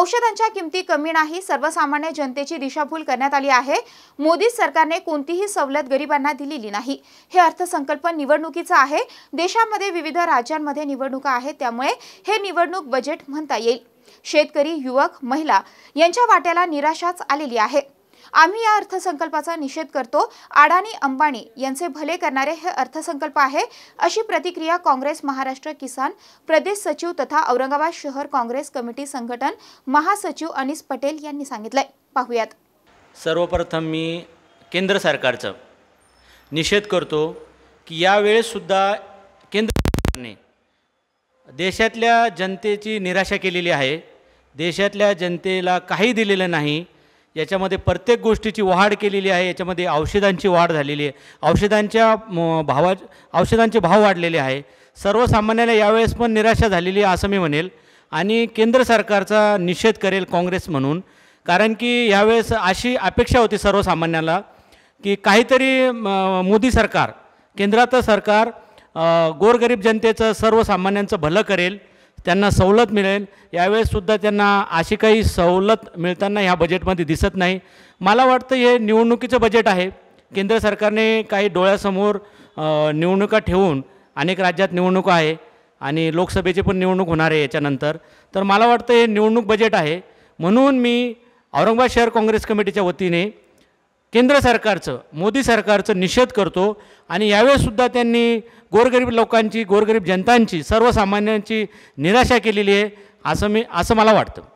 औषधांच्या किमती कमी नाही सर्वसामान्य जनतेची दिशाभूल करण्यात आली आहे मोदी सरकारने कोणतीही सवलत गरिबांना दिलेली नाही हे अर्थसंकल्प निवडणुकीचं आहे देशामध्ये विविध राज्यांमध्ये निवडणुका आहेत त्यामुळे हे निवडणूक बजेट म्हणता येईल शेतकरी युवक महिला यांच्या वाट्याला निराशाच आलेली आहे आम्ही या अर्थसंकल्पाचा निषेध करतो अडाणी अंबानी यांचे भले करणारे हे अर्थसंकल्प आहे अशी प्रतिक्रिया काँग्रेस महाराष्ट्र किसान प्रदेश सचिव तथा औरंगाबाद शहर काँग्रेस कमिटी संघटन महासचिव अनिस पटेल यांनी सांगितलंय पाहूयात सर्वप्रथम मी केंद्र सरकारचं निषेध करतो की सुद्धा केंद्र सरकारने देशातल्या जनतेची निराशा केलेली आहे देशातल्या जनतेला काही दिलेलं नाही याच्यामध्ये प्रत्येक गोष्टीची वाढ केलेली आहे याच्यामध्ये औषधांची वाढ झालेली आहे औषधांच्या भावा औषधांचे भाव वाढलेले आहे सर्वसामान्याला यावेळेस पण निराशा झालेली आहे असं मी म्हणेल आणि केंद्र सरकारचा निषेध करेल काँग्रेस म्हणून कारण की यावेळेस अशी अपेक्षा होती सर्वसामान्याला की काहीतरी मोदी सरकार केंद्रात सरकार गोरगरीब जनतेचं सर्वसामान्यांचं भलं करेल त्यांना सवलत मिळेल यावेळेससुद्धा त्यांना अशी काही सवलत मिळताना ह्या बजेटमध्ये दिसत नाही मला वाटतं हे निवडणुकीचं बजेट आहे केंद्र सरकारने काही डोळ्यासमोर निवडणुका ठेवून अनेक राज्यात निवडणुका आहे आणि लोकसभेची पण निवडणूक होणार आहे याच्यानंतर तर मला वाटतं हे निवडणूक बजेट आहे म्हणून मी औरंगाबाद शहर काँग्रेस कमिटीच्या वतीने केंद्र सरकारचं मोदी सरकारचं निषेध करतो आणि यावेळेससुद्धा त्यांनी गोरगरीब लोकांची गोरगरीब जनतांची सर्वसामान्यांची निराशा केलेली आहे असं मी असं मला वाटतं